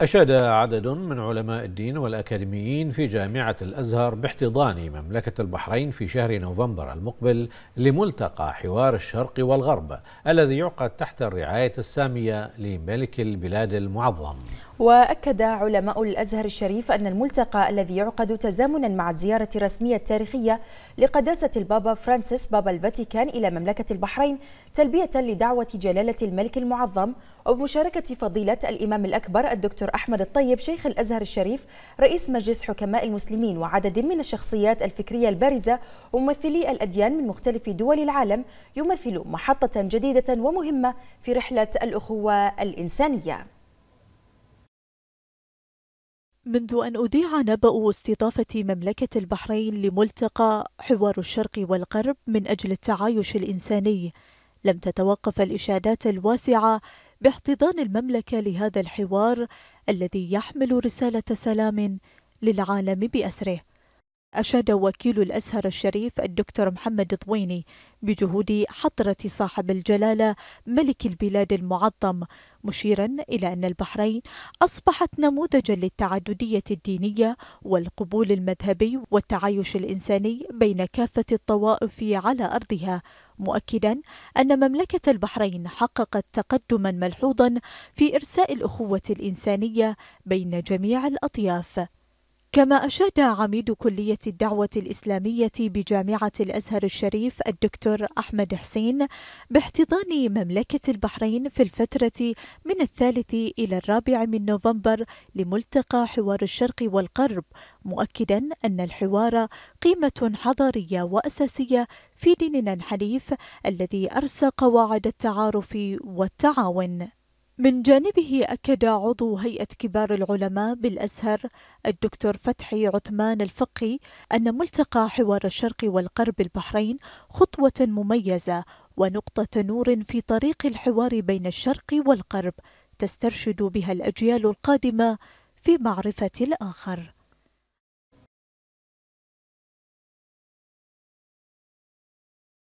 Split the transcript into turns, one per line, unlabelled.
أشاد عدد من علماء الدين والأكاديميين في جامعة الأزهر باحتضان مملكة البحرين في شهر نوفمبر المقبل لملتقى حوار الشرق والغرب الذي يعقد تحت الرعاية السامية لملك البلاد المعظم
وأكد علماء الأزهر الشريف أن الملتقى الذي يعقد تزامنا مع الزيارة الرسمية التاريخية لقداسة البابا فرانسيس بابا الفاتيكان إلى مملكة البحرين تلبية لدعوة جلالة الملك المعظم وبمشاركة فضيلة الإمام الأكبر الدكتور أحمد الطيب شيخ الأزهر الشريف رئيس مجلس حكماء المسلمين وعدد من الشخصيات الفكرية البارزة وممثلي الأديان من مختلف دول العالم يمثل محطة جديدة ومهمة في رحلة الأخوة الإنسانية
منذ أن أذيع نبأ استضافة مملكة البحرين لملتقى حوار الشرق والغرب من أجل التعايش الإنساني، لم تتوقف الإشادات الواسعة باحتضان المملكة لهذا الحوار الذي يحمل رسالة سلام للعالم بأسره. أشاد وكيل الأزهر الشريف الدكتور محمد ضويني بجهود حضرة صاحب الجلالة ملك البلاد المعظم مشيرا إلى أن البحرين أصبحت نموذجا للتعددية الدينية والقبول المذهبي والتعايش الإنساني بين كافة الطوائف على أرضها مؤكدا أن مملكة البحرين حققت تقدما ملحوظا في إرساء الأخوة الإنسانية بين جميع الأطياف كما أشاد عميد كلية الدعوة الإسلامية بجامعة الأزهر الشريف الدكتور أحمد حسين باحتضان مملكة البحرين في الفترة من الثالث إلى الرابع من نوفمبر لملتقى حوار الشرق والغرب مؤكدا أن الحوار قيمة حضارية وأساسية في ديننا الحنيف الذي أرسى قواعد التعارف والتعاون من جانبه أكد عضو هيئة كبار العلماء بالأزهر الدكتور فتحي عثمان الفقي أن ملتقى حوار الشرق والغرب البحرين خطوة مميزة ونقطة نور في طريق الحوار بين الشرق والغرب تسترشد بها الأجيال القادمة في معرفة الآخر